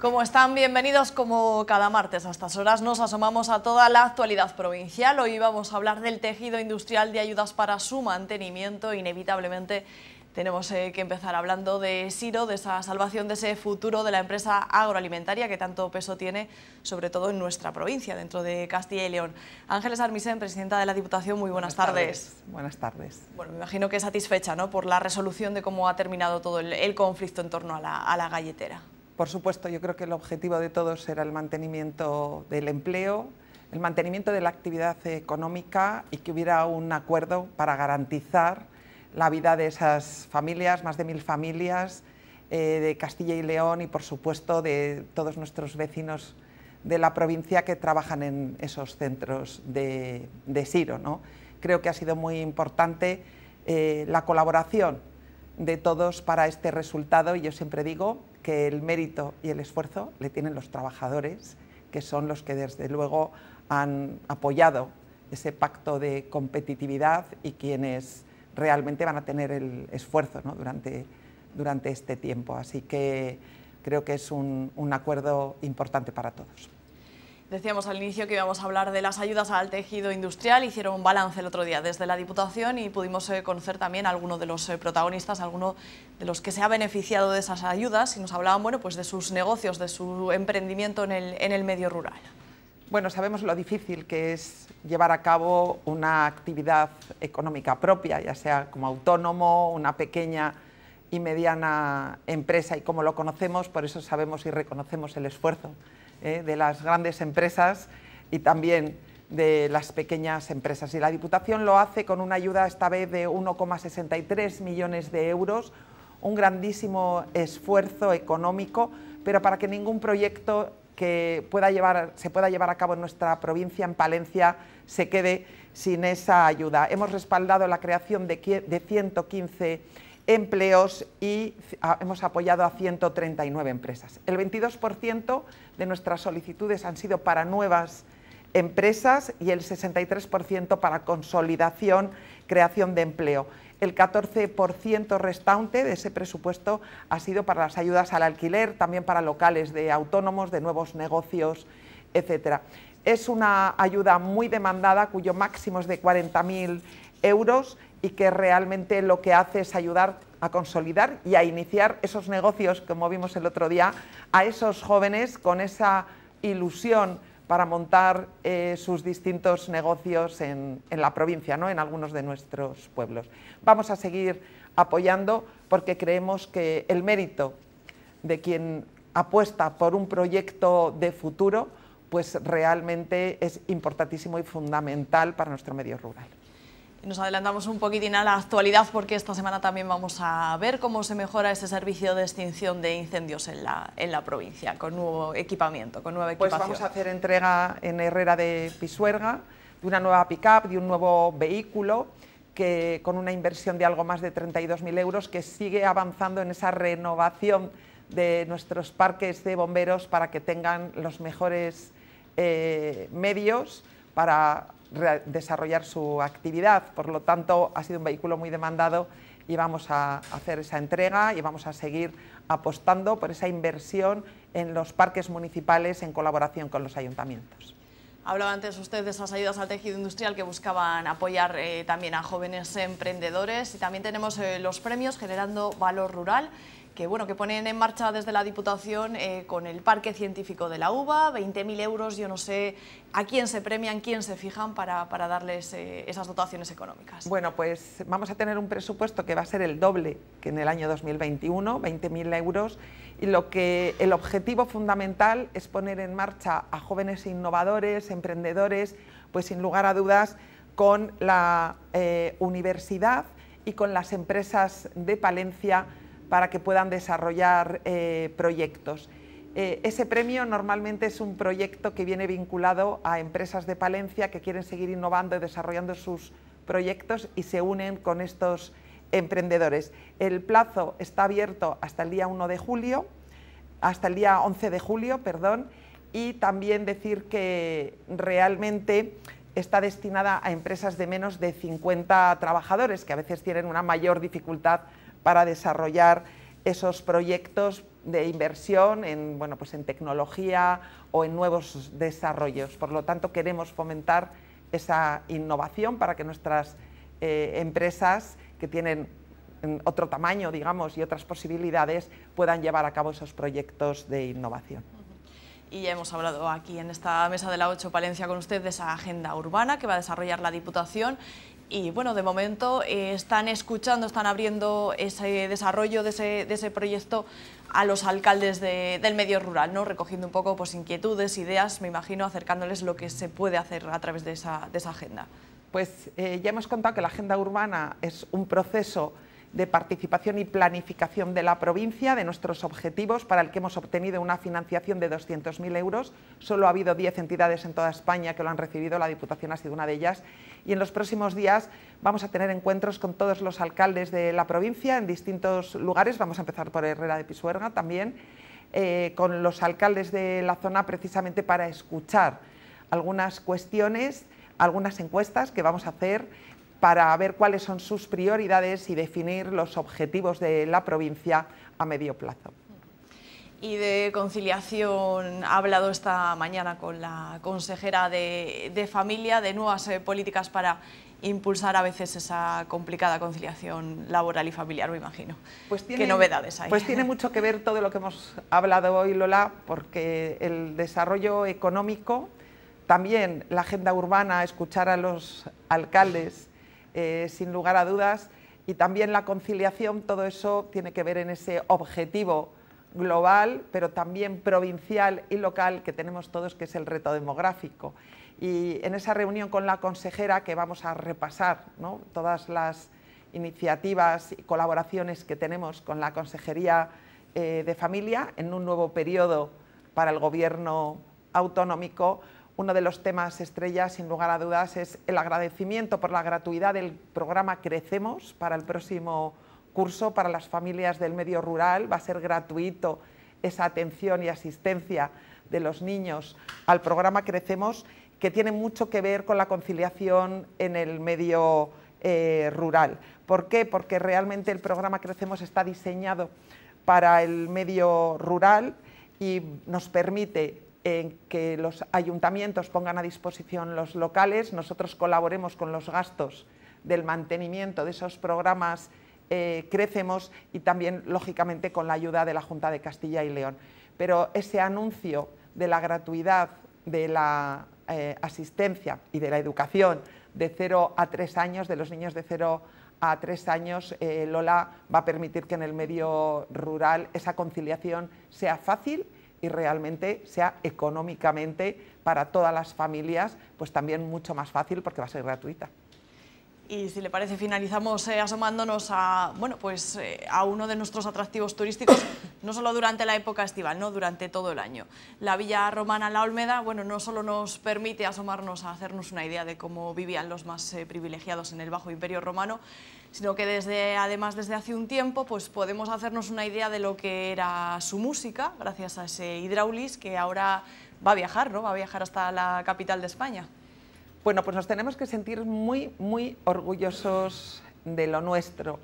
¿Cómo están? Bienvenidos como cada martes a estas horas. Nos asomamos a toda la actualidad provincial. Hoy vamos a hablar del tejido industrial de ayudas para su mantenimiento. Inevitablemente tenemos eh, que empezar hablando de Siro, de esa salvación, de ese futuro de la empresa agroalimentaria que tanto peso tiene, sobre todo en nuestra provincia, dentro de Castilla y León. Ángeles Armisen, presidenta de la Diputación, muy buenas, tardes. Buenas tardes. Bueno, me imagino que satisfecha ¿no? por la resolución de cómo ha terminado todo el, conflicto en torno a la galletera. Por supuesto, yo creo que el objetivo de todos era el mantenimiento del empleo, el mantenimiento de la actividad económica y que hubiera un acuerdo para garantizar la vida de esas familias, más de mil familias eh, de Castilla y León y por supuesto de todos nuestros vecinos de la provincia que trabajan en esos centros de, Siro. ¿no? Creo que ha sido muy importante eh, la colaboración de todos para este resultado y yo siempre digo que el mérito y el esfuerzo le tienen los trabajadores, que son los que desde luego han apoyado ese pacto de competitividad y quienes realmente van a tener el esfuerzo durante, durante este tiempo. Así que creo que es un acuerdo importante para todos. Decíamos al inicio que íbamos a hablar de las ayudas al tejido industrial, hicieron un balance el otro día desde la Diputación y pudimos eh, conocer también a algunos de los eh, protagonistas, a alguno de los que se ha beneficiado de esas ayudas y nos hablaban bueno, pues de sus negocios, de su emprendimiento en el medio rural. Bueno, sabemos lo difícil que es llevar a cabo una actividad económica propia, ya sea como autónomo, una pequeña y mediana empresa y como lo conocemos, por eso sabemos y reconocemos el esfuerzo eh, de las grandes empresas y también de las pequeñas empresas. Y la Diputación lo hace con una ayuda esta vez de 1,63 millones de euros, un grandísimo esfuerzo económico, pero para que ningún proyecto que pueda llevar, se pueda llevar a cabo en nuestra provincia, en Palencia, se quede sin esa ayuda. Hemos respaldado la creación de, de 115 empleos y hemos apoyado a 139 empresas. El 22% de nuestras solicitudes han sido para nuevas empresas y el 63% para consolidación, creación de empleo. El 14% restante de ese presupuesto ha sido para las ayudas al alquiler, también para locales de autónomos, de nuevos negocios, etc. Es una ayuda muy demandada cuyo máximo es de 40.000 euros y que realmente lo que hace es ayudar a consolidar y a iniciar esos negocios, como vimos el otro día, a esos jóvenes con esa ilusión para montar eh, sus distintos negocios en, en la provincia, ¿no? en algunos de nuestros pueblos. Vamos a seguir apoyando porque creemos que el mérito de quien apuesta por un proyecto de futuro, pues realmente es importantísimo y fundamental para nuestro medio rural. Nos adelantamos un poquitín a la actualidad porque esta semana también vamos a ver cómo se mejora ese servicio de extinción de incendios en la, en la provincia, con nuevo equipamiento, con nueva Pues vamos a hacer entrega en Herrera de Pisuerga de una nueva pick-up, de un nuevo vehículo, que con una inversión de algo más de 32.000 euros, que sigue avanzando en esa renovación de nuestros parques de bomberos para que tengan los mejores eh, medios para desarrollar su actividad. Por lo tanto, ha sido un vehículo muy demandado y vamos a hacer esa entrega y vamos a seguir apostando por esa inversión en los parques municipales en colaboración con los ayuntamientos. Hablaba antes usted de esas ayudas al tejido industrial que buscaban apoyar eh, también a jóvenes emprendedores y también tenemos eh, los premios Generando Valor Rural que, bueno, que ponen en marcha desde la Diputación eh, con el Parque Científico de la UVA, 20.000 euros, yo no sé a quién se premian, quién se fijan para, darles eh, esas dotaciones económicas. Bueno, pues vamos a tener un presupuesto que va a ser el doble que en el año 2021, 20.000 euros, y lo que el objetivo fundamental es poner en marcha a jóvenes innovadores, emprendedores, pues sin lugar a dudas con la eh, universidad y con las empresas de Palencia para que puedan desarrollar eh, proyectos. Eh, ese premio normalmente es un proyecto que viene vinculado a empresas de Palencia que quieren seguir innovando y desarrollando sus proyectos y se unen con estos emprendedores. El plazo está abierto hasta el día 1 de julio, hasta el día 11 de julio, perdón, y también decir que realmente está destinada a empresas de menos de 50 trabajadores, que a veces tienen una mayor dificultad para desarrollar esos proyectos de inversión en, bueno, pues en tecnología o en nuevos desarrollos. Por lo tanto, queremos fomentar esa innovación para que nuestras eh, empresas que tienen mm, otro tamaño, digamos, y otras posibilidades puedan llevar a cabo esos proyectos de innovación. Y ya hemos hablado aquí en esta mesa de la 8 Palencia con usted de esa agenda urbana que va a desarrollar la Diputación y bueno, de momento eh, están escuchando, están abriendo ese desarrollo de ese, proyecto a los alcaldes del medio rural, ¿no? recogiendo un poco pues, inquietudes, ideas, me imagino, acercándoles lo que se puede hacer a través de esa, agenda. Pues eh, ya hemos contado que la agenda urbana es un proceso de participación y planificación de la provincia, de nuestros objetivos, para el que hemos obtenido una financiación de 200.000 euros. Solo ha habido 10 entidades en toda España que lo han recibido, la Diputación ha sido una de ellas. Y en los próximos días vamos a tener encuentros con todos los alcaldes de la provincia en distintos lugares. Vamos a empezar por Herrera de Pisuerga también, eh, con los alcaldes de la zona precisamente para escuchar algunas cuestiones algunas encuestas que vamos a hacer para ver cuáles son sus prioridades y definir los objetivos de la provincia a medio plazo. Y de conciliación ha hablado esta mañana con la consejera de, Familia de nuevas eh, políticas para impulsar a veces esa complicada conciliación laboral y familiar, me imagino. Pues ¿Qué novedades hay? Pues tiene mucho que ver todo lo que hemos hablado hoy, Lola, porque el desarrollo económico, también la agenda urbana, escuchar a los alcaldes eh, sin lugar a dudas, y también la conciliación, todo eso tiene que ver en ese objetivo global, pero también provincial y local que tenemos todos, que es el reto demográfico. Y en esa reunión con la consejera que vamos a repasar todas las iniciativas y colaboraciones que tenemos con la Consejería eh, de Familia en un nuevo periodo para el Gobierno autonómico, uno de los temas estrellas, sin lugar a dudas, es el agradecimiento por la gratuidad del programa Crecemos para el próximo curso para las familias del medio rural. Va a ser gratuito esa atención y asistencia de los niños al programa Crecemos, que tiene mucho que ver con la conciliación en el medio eh, rural. ¿Por qué? Porque realmente el programa Crecemos está diseñado para el medio rural y nos permite en que los ayuntamientos pongan a disposición los locales, nosotros colaboremos con los gastos del mantenimiento de esos programas eh, Crecemos y también, lógicamente, con la ayuda de la Junta de Castilla y León. Pero ese anuncio de la gratuidad de la eh, asistencia y de la educación de 0 a 3 años, de los niños de 0 a 3 años, eh, Lola va a permitir que en el medio rural esa conciliación sea fácil y realmente sea económicamente para todas las familias, pues también mucho más fácil porque va a ser gratuita. Y si le parece, finalizamos eh, asomándonos a, bueno, pues, eh, a uno de nuestros atractivos turísticos, no solo durante la época estival, ¿no? durante todo el año. La villa romana La Olmeda bueno, no solo nos permite asomarnos a hacernos una idea de cómo vivían los más eh, privilegiados en el Bajo Imperio Romano, sino que desde, además desde hace un tiempo pues, podemos hacernos una idea de lo que era su música, gracias a ese hidráulis que ahora va a viajar, ¿no? va a viajar hasta la capital de España. Bueno, pues nos tenemos que sentir muy, muy orgullosos de lo nuestro.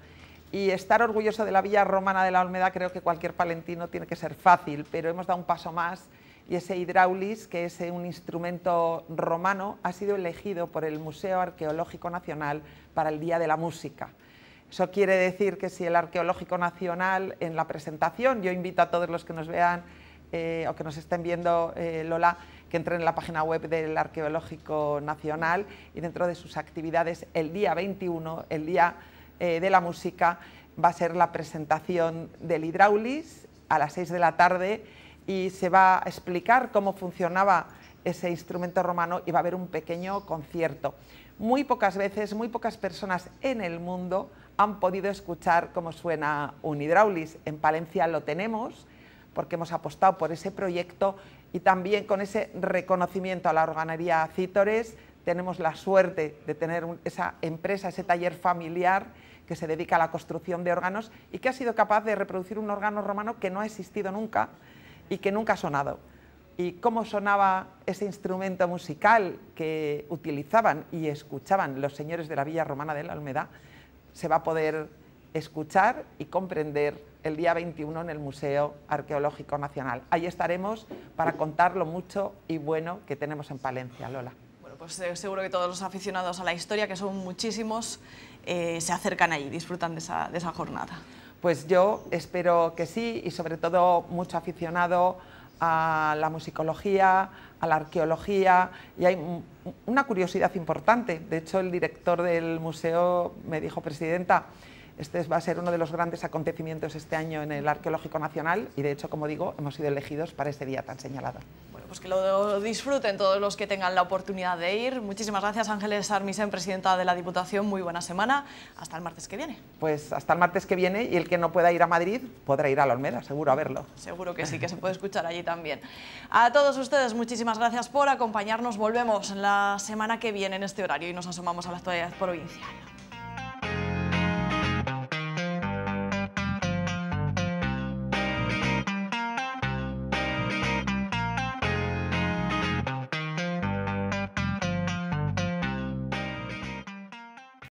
Y estar orgulloso de la Villa Romana de la Olmeda creo que cualquier palentino tiene que ser fácil, pero hemos dado un paso más y ese hidraulis, que es un instrumento romano, ha sido elegido por el Museo Arqueológico Nacional para el Día de la Música. Eso quiere decir que si el Arqueológico Nacional en la presentación, yo invito a todos los que nos vean eh, o que nos estén viendo, eh, Lola, que entren en la página web del Arqueológico Nacional y dentro de sus actividades el día 21, el día eh, de la música, va a ser la presentación del Hidraulis a las 6 de la tarde y se va a explicar cómo funcionaba ese instrumento romano y va a haber un pequeño concierto. Muy pocas veces, muy pocas personas en el mundo han podido escuchar cómo suena un hidraulis. En Palencia lo tenemos porque hemos apostado por ese proyecto y también con ese reconocimiento a la organería Cítores tenemos la suerte de tener esa empresa, ese taller familiar que se dedica a la construcción de órganos y que ha sido capaz de reproducir un órgano romano que no ha existido nunca y que nunca ha sonado. Y cómo sonaba ese instrumento musical que utilizaban y escuchaban los señores de la Villa Romana de la Almeda, se va a poder escuchar y comprender el día 21 en el Museo Arqueológico Nacional. Ahí estaremos para contar lo mucho y bueno que tenemos en Palencia, Lola. Bueno, pues eh, seguro que todos los aficionados a la historia, que son muchísimos, eh, se acercan ahí disfrutan de esa, de esa jornada. Pues yo espero que sí y sobre todo mucho aficionado a la musicología, a la arqueología y hay una curiosidad importante. De hecho, el director del museo me dijo, presidenta, este va a ser uno de los grandes acontecimientos este año en el Arqueológico Nacional y, de hecho, como digo, hemos sido elegidos para este día tan señalado. Bueno, pues que lo disfruten todos los que tengan la oportunidad de ir. Muchísimas gracias, Ángeles Armisen, presidenta de la Diputación. Muy buena semana. Hasta el martes que viene. Pues hasta el martes que viene y el que no pueda ir a Madrid podrá ir a la Olmeda, seguro, a verlo. Seguro que sí, que se puede escuchar allí también. A todos ustedes, muchísimas gracias por acompañarnos. Volvemos la semana que viene en este horario y nos asomamos a la actualidad provincial.